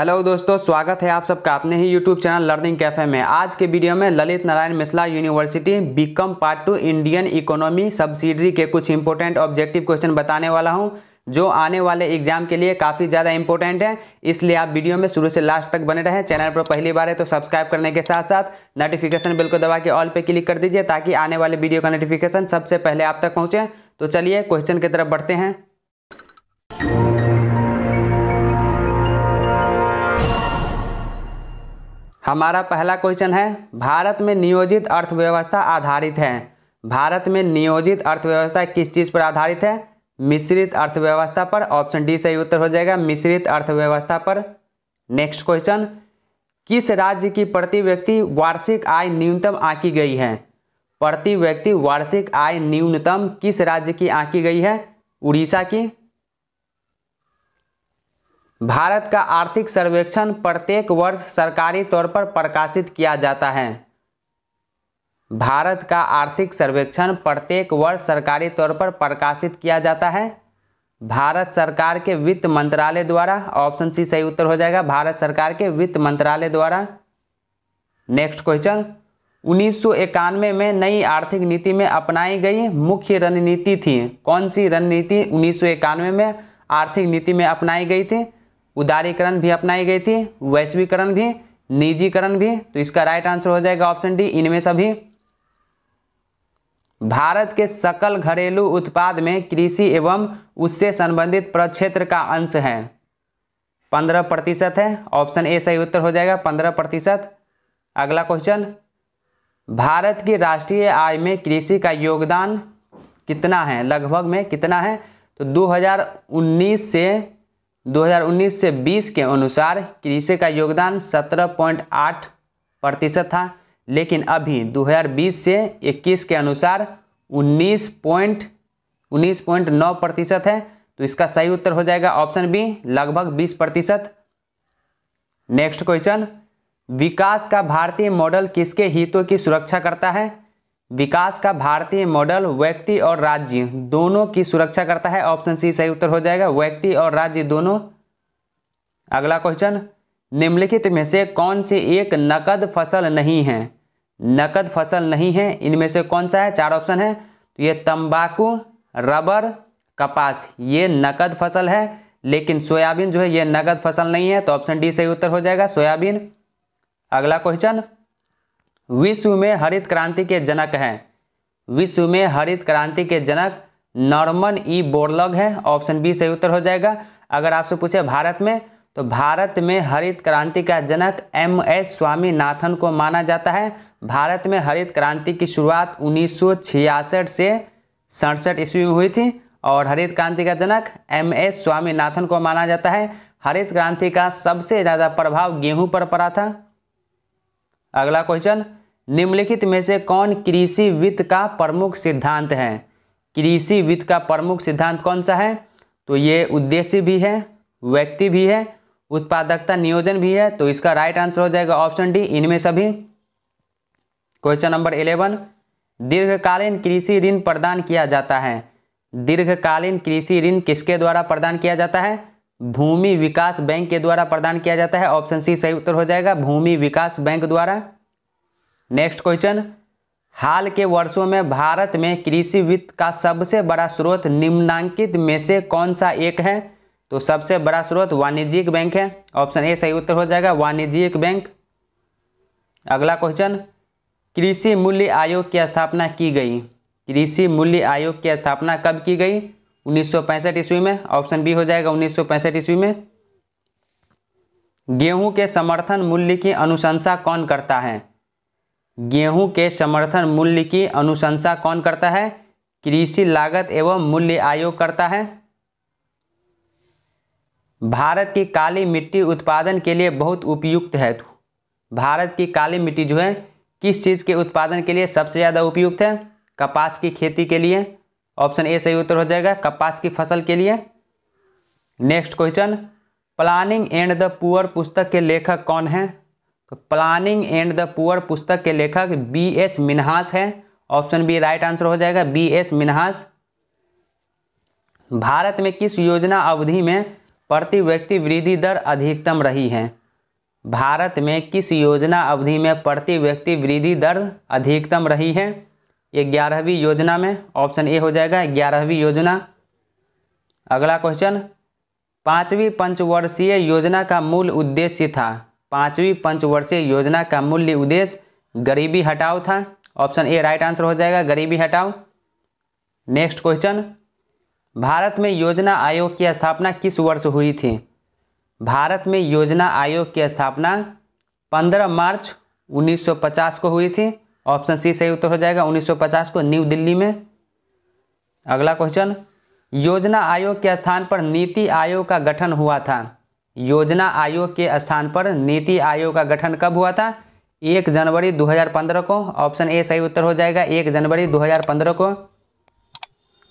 hello दोस्तों स्वागत है आप सबका अपने ही यूट्यूब चैनल लर्निंग कैफे में आज के वीडियो में Lalit Narayan Mithila university BCom part two Indian economy subsidiary के कुछ इंपॉर्टेंट ऑब्जेक्टिव क्वेश्चन बताने वाला हूं जो आने वाले एग्जाम के लिए काफ़ी ज़्यादा इंपॉर्टेंट है इसलिए आप वीडियो में शुरू से लास्ट तक बने रहें चैनल पर पहली बार है तो सब्सक्राइब करने के साथ साथ नोटिफिकेशन बिल को दबा के ऑल पे क्लिक कर दीजिए ताकि आने वाले वीडियो का नोटिफिकेशन सबसे पहले आप तक पहुँचे तो चलिए क्वेश्चन की तरफ बढ़ते हैं हमारा पहला क्वेश्चन है भारत में नियोजित अर्थव्यवस्था आधारित है भारत में नियोजित अर्थव्यवस्था किस चीज़ पर आधारित है मिश्रित अर्थव्यवस्था पर ऑप्शन डी सही उत्तर हो जाएगा मिश्रित अर्थव्यवस्था पर नेक्स्ट क्वेश्चन किस राज्य की प्रति व्यक्ति वार्षिक आय न्यूनतम आंकी गई है प्रति व्यक्ति वार्षिक आय न्यूनतम किस राज्य की आंकी गई है उड़ीसा की भारत का आर्थिक सर्वेक्षण प्रत्येक वर्ष सरकारी तौर पर प्रकाशित किया जाता है भारत का आर्थिक सर्वेक्षण प्रत्येक वर्ष सरकारी तौर पर प्रकाशित किया जाता है भारत सरकार के वित्त मंत्रालय द्वारा ऑप्शन सी सही उत्तर हो जाएगा भारत सरकार के वित्त मंत्रालय द्वारा नेक्स्ट क्वेश्चन उन्नीस में नई आर्थिक नीति में अपनाई गई मुख्य रणनीति थी कौन सी रणनीति उन्नीस में आर्थिक नीति में अपनाई गई थी उदारीकरण भी अपनाई गई थी वैश्वीकरण भी निजीकरण भी तो इसका राइट आंसर हो जाएगा ऑप्शन डी इनमें सभी भारत के सकल घरेलू उत्पाद में कृषि एवं उससे संबंधित प्रक्षेत्र का अंश है पंद्रह प्रतिशत है ऑप्शन ए सही उत्तर हो जाएगा पंद्रह प्रतिशत अगला क्वेश्चन भारत की राष्ट्रीय आय में कृषि का योगदान कितना है लगभग में कितना है तो 2019 से 2019 से 20 के अनुसार कृषि का योगदान 17.8 प्रतिशत था लेकिन अभी 2020 से 21 के अनुसार 19 पॉइंट उन्नीस पॉइंट नौ प्रतिशत है तो इसका सही उत्तर हो जाएगा ऑप्शन बी लगभग 20 प्रतिशत नेक्स्ट क्वेश्चन विकास का भारतीय मॉडल किसके हितों की सुरक्षा करता है विकास का भारतीय मॉडल व्यक्ति और राज्य दोनों की सुरक्षा करता है ऑप्शन सी सही उत्तर हो जाएगा व्यक्ति और राज्य दोनों अगला क्वेश्चन निम्नलिखित में से कौन सी एक नकद फसल नहीं है नकद फसल नहीं है इनमें से कौन सा है चार ऑप्शन है तो ये तंबाकू रबर कपास ये नकद फसल है लेकिन सोयाबीन जो है ये नकद फसल नहीं है तो ऑप्शन डी सही उत्तर हो जाएगा सोयाबीन अगला क्वेश्चन विश्व में हरित क्रांति के जनक हैं विश्व में हरित क्रांति के जनक नॉर्मन ई बोरलॉग हैं ऑप्शन बी सही उत्तर हो जाएगा अगर आपसे पूछे भारत में तो भारत में हरित क्रांति का जनक एम एस स्वामीनाथन को माना जाता है भारत में हरित क्रांति की शुरुआत 1966 से सड़सठ ईस्वी में हुई थी और हरित क्रांति का जनक एम एस स्वामीनाथन को माना जाता है हरित क्रांति का सबसे ज़्यादा प्रभाव गेहूं पर पड़ा था अगला क्वेश्चन निम्नलिखित में से कौन कृषि वित्त का प्रमुख सिद्धांत है कृषि वित्त का प्रमुख सिद्धांत कौन सा है तो ये उद्देश्य भी है व्यक्ति भी है उत्पादकता नियोजन भी है तो इसका राइट आंसर हो जाएगा ऑप्शन डी इनमें सभी क्वेश्चन नंबर इलेवन दीर्घकालीन कृषि ऋण प्रदान किया जाता है दीर्घकालीन कृषि ऋण किसके द्वारा प्रदान किया जाता है भूमि विकास बैंक के द्वारा प्रदान किया जाता है ऑप्शन सी सही उत्तर हो जाएगा भूमि विकास बैंक द्वारा नेक्स्ट क्वेश्चन हाल के वर्षों में भारत में कृषि वित्त का सबसे बड़ा स्रोत निम्नांकित में से कौन सा एक है तो सबसे बड़ा स्रोत वाणिज्यिक बैंक है ऑप्शन ए सही उत्तर हो जाएगा वाणिज्यिक बैंक अगला क्वेश्चन कृषि मूल्य आयोग की स्थापना की गई कृषि मूल्य आयोग की स्थापना कब की गई उन्नीस ईस्वी में ऑप्शन बी हो जाएगा उन्नीस ईस्वी में गेहूं के समर्थन मूल्य की अनुशंसा कौन करता है गेहूं के समर्थन मूल्य की अनुशंसा कौन करता है कृषि लागत एवं मूल्य आयोग करता है भारत की काली मिट्टी उत्पादन के लिए बहुत उपयुक्त है भारत की काली मिट्टी जो है किस चीज़ के उत्पादन के लिए सबसे ज़्यादा उपयुक्त है कपास की खेती के लिए ऑप्शन ए सही उत्तर हो जाएगा कपास की फसल के लिए next question planning and the poor पुस्तक के लेखक कौन हैं प्लानिंग एंड द पुअर पुस्तक के लेखक बी एस मिन्हास है ऑप्शन बी राइट आंसर हो जाएगा बी एस मिन्हास भारत में किस योजना अवधि में प्रति व्यक्ति वृद्धि दर अधिकतम रही है भारत में किस योजना अवधि में प्रति व्यक्ति वृद्धि दर अधिकतम रही है ये ग्यारहवीं योजना में ऑप्शन ए हो जाएगा ग्यारहवीं योजना अगला क्वेश्चन पांचवी पंचवर्षीय योजना का मूल उद्देश्य था पांचवी पंचवर्षीय योजना का मूल्य उद्देश्य गरीबी हटाओ था ऑप्शन ए राइट आंसर हो जाएगा गरीबी हटाओ नेक्स्ट क्वेश्चन भारत में योजना आयोग की स्थापना किस वर्ष हुई थी भारत में योजना आयोग की स्थापना 15 मार्च 1950 को हुई थी ऑप्शन सी सही उत्तर हो जाएगा 1950 को न्यू दिल्ली में अगला क्वेश्चन योजना आयोग के स्थान पर नीति आयोग का गठन हुआ था योजना आयोग के स्थान पर नीति आयोग का गठन कब हुआ था एक जनवरी 2015 को ऑप्शन ए सही उत्तर हो जाएगा एक जनवरी 2015 को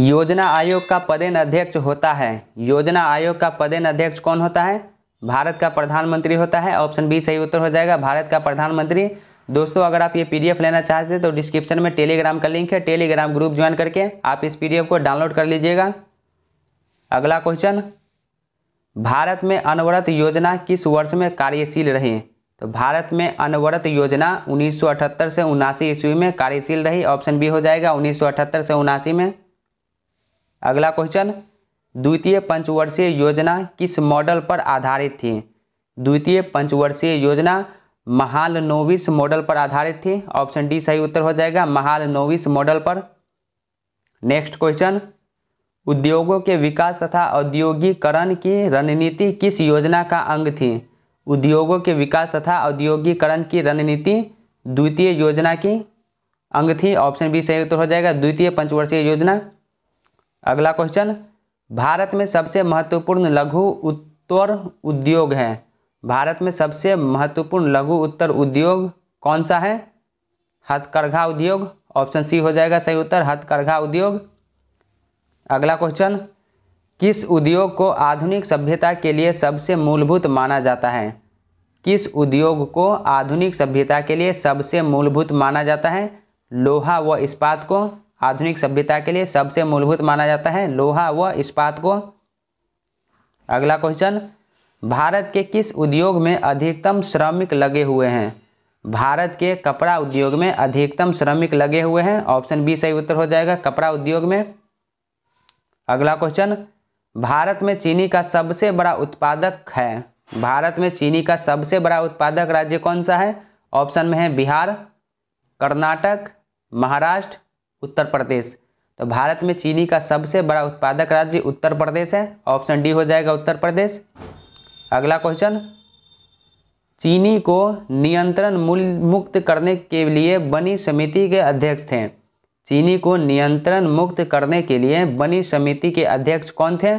योजना आयोग का पदेन अध्यक्ष होता है योजना आयोग का पदेन अध्यक्ष कौन होता है भारत का प्रधानमंत्री होता है ऑप्शन बी सही उत्तर हो जाएगा भारत का प्रधानमंत्री दोस्तों अगर आप ये पीडीएफ लेना चाहते हैं तो डिस्क्रिप्शन में टेलीग्राम का लिंक है टेलीग्राम ग्रुप ज्वाइन करके आप इस पीडीएफ को डाउनलोड कर लीजिएगा अगला क्वेश्चन भारत में अनवरत योजना किस वर्ष में कार्यशील रही तो भारत में अनवरत योजना 1978 से उनासी ईस्वी में कार्यशील रही ऑप्शन बी हो जाएगा 1978 से उनासी में अगला क्वेश्चन द्वितीय पंचवर्षीय योजना किस मॉडल पर आधारित थी द्वितीय पंचवर्षीय योजना महाल नोविस मॉडल पर आधारित थी ऑप्शन डी सही उत्तर हो जाएगा महाल नोविस मॉडल पर नेक्स्ट क्वेश्चन उद्योगों के विकास तथा औद्योगिकरण की रणनीति किस योजना का अंग थी उद्योगों के विकास तथा औद्योगिकरण की रणनीति द्वितीय योजना की अंग थी ऑप्शन बी सही उत्तर हो जाएगा द्वितीय पंचवर्षीय योजना अगला क्वेश्चन भारत में सबसे महत्वपूर्ण लघु उत्तर उद्योग है भारत में सबसे महत्वपूर्ण लघु उत्तर उद्योग कौन सा है हथकरघा उद्योग ऑप्शन सी हो जाएगा सही उत्तर हथकरघा उद्योग अगला क्वेश्चन किस उद्योग को आधुनिक सभ्यता के लिए सबसे मूलभूत माना जाता है किस उद्योग को आधुनिक सभ्यता के लिए सबसे मूलभूत माना जाता है लोहा व इस्पात को आधुनिक सभ्यता के लिए सबसे मूलभूत माना जाता है लोहा व इस्पात को अगला क्वेश्चन भारत के किस उद्योग में अधिकतम श्रमिक लगे हुए हैं भारत के कपड़ा उद्योग में अधिकतम श्रमिक लगे हुए हैं ऑप्शन बी सही उत्तर हो जाएगा कपड़ा उद्योग में अगला क्वेश्चन भारत में चीनी का सबसे बड़ा उत्पादक है भारत में चीनी का सबसे बड़ा उत्पादक राज्य कौन सा है ऑप्शन में है बिहार कर्नाटक महाराष्ट्र उत्तर प्रदेश तो भारत में चीनी का सबसे बड़ा उत्पादक राज्य उत्तर प्रदेश है ऑप्शन डी हो जाएगा उत्तर प्रदेश अगला क्वेश्चन चीनी को नियंत्रण मूल्य मुक्त करने के लिए बनी समिति के अध्यक्ष थे चीनी को नियंत्रण मुक्त करने के लिए बनी समिति के अध्यक्ष कौन थे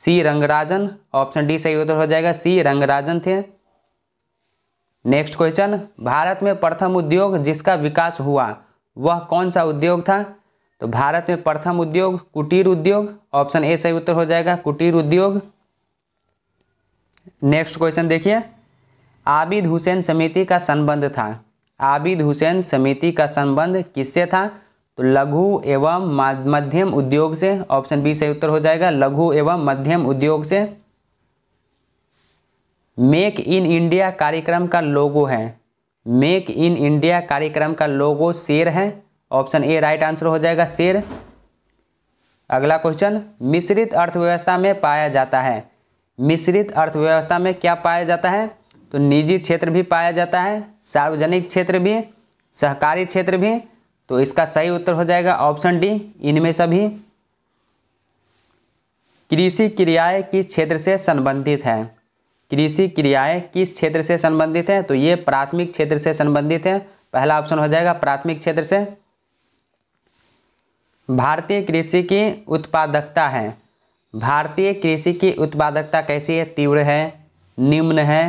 सी रंगराजन ऑप्शन डी सही उत्तर हो जाएगा सी रंगराजन थे नेक्स्ट क्वेश्चन भारत में प्रथम उद्योग जिसका विकास हुआ वह कौन सा उद्योग था तो भारत में प्रथम उद्योग कुटीर उद्योग ऑप्शन ए सही उत्तर हो जाएगा कुटीर उद्योग नेक्स्ट क्वेश्चन देखिए आबिद हुसैन समिति का संबंध था आबिद हुसैन समिति का संबंध किससे था तो लघु एवं मध्यम उद्योग से ऑप्शन बी सही उत्तर हो जाएगा लघु एवं मध्यम उद्योग से मेक इन इंडिया कार्यक्रम का लोगो है मेक इन इंडिया कार्यक्रम का लोगो शेर है ऑप्शन ए राइट आंसर हो जाएगा शेर अगला क्वेश्चन मिश्रित अर्थव्यवस्था में पाया जाता है मिश्रित अर्थव्यवस्था में क्या पाया जाता है तो निजी क्षेत्र भी पाया जाता है सार्वजनिक क्षेत्र भी सहकारी क्षेत्र भी तो इसका सही उत्तर हो जाएगा ऑप्शन डी इनमें सभी कृषि क्रियाएं किस क्षेत्र से संबंधित हैं कृषि क्रियाएं किस क्षेत्र से संबंधित हैं तो ये प्राथमिक क्षेत्र से संबंधित हैं पहला ऑप्शन हो जाएगा प्राथमिक क्षेत्र से भारतीय कृषि की उत्पादकता है भारतीय कृषि की उत्पादकता कैसी है तीव्र है निम्न है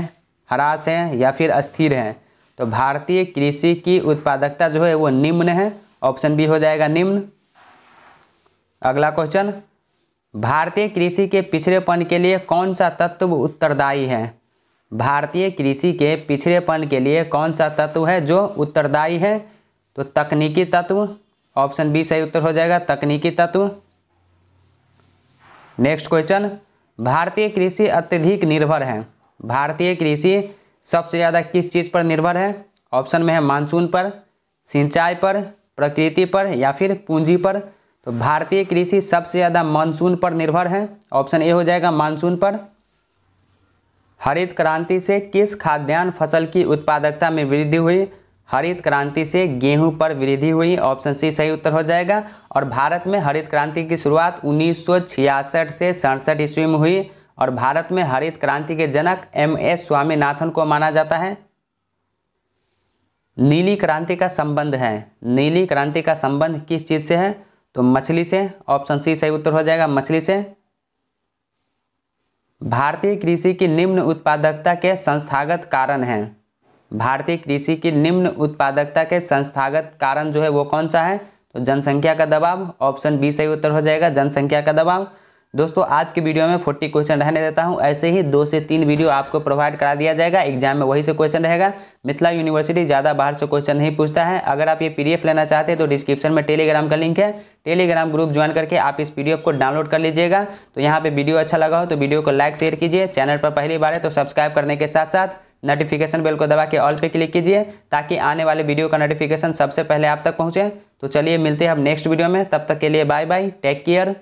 हरास हैं या फिर अस्थिर हैं तो भारतीय कृषि की उत्पादकता जो है वो निम्न है ऑप्शन बी हो जाएगा निम्न अगला क्वेश्चन भारतीय कृषि के पिछड़ेपन के लिए कौन सा तत्व उत्तरदायी है भारतीय कृषि के पिछड़ेपन के लिए कौन सा तत्व है जो उत्तरदायी है तो तकनीकी तत्व ऑप्शन बी सही उत्तर हो जाएगा तकनीकी तत्व नेक्स्ट क्वेश्चन भारतीय कृषि अत्यधिक निर्भर है भारतीय कृषि सबसे ज़्यादा किस चीज़ पर निर्भर है ऑप्शन में है मानसून पर सिंचाई पर प्रकृति पर या फिर पूंजी पर तो भारतीय कृषि सबसे ज़्यादा मानसून पर निर्भर है ऑप्शन ए हो जाएगा मानसून पर हरित क्रांति से किस खाद्यान्न फसल की उत्पादकता में वृद्धि हुई हरित क्रांति से गेहूं पर वृद्धि हुई ऑप्शन सी सही उत्तर हो जाएगा और भारत में हरित क्रांति की शुरुआत उन्नीस से सड़सठ ईस्वी में हुई और भारत में हरित क्रांति के जनक एम एस स्वामीनाथन को माना जाता है नीली क्रांति का संबंध है नीली क्रांति का संबंध किस चीज़ से है तो मछली से ऑप्शन सी सही उत्तर हो जाएगा मछली से भारतीय कृषि की निम्न उत्पादकता के संस्थागत कारण हैं भारतीय कृषि की निम्न उत्पादकता के संस्थागत कारण जो है वो कौन सा है तो जनसंख्या का दबाव ऑप्शन बी सही उत्तर हो जाएगा जनसंख्या का दबाव दोस्तों आज के वीडियो में 40 क्वेश्चन रहने देता हूं ऐसे ही दो से तीन वीडियो आपको प्रोवाइड करा दिया जाएगा एग्जाम में वही से क्वेश्चन रहेगा मिथिला यूनिवर्सिटी ज़्यादा बाहर से क्वेश्चन नहीं पूछता है अगर आप ये पीडीएफ लेना चाहते हैं तो डिस्क्रिप्शन में टेलीग्राम का लिंक है टेलीग्राम ग्रुप ज्वाइन करके आप इस पी को डाउनलोड कर लीजिएगा तो यहाँ पर वीडियो अच्छा लगा हो तो वीडियो को लाइक शेयर कीजिए चैनल पर पहली बार है तो सब्सक्राइब करने के साथ साथ नोटिफिकेशन बेल को दबा के ऑल पे क्लिक कीजिए ताकि आने वाले वीडियो का नोटिफिकेशन सबसे पहले आप तक पहुँचे तो चलिए मिलते हैं अब नेक्स्ट वीडियो में तब तक के लिए बाय बाय टेक केयर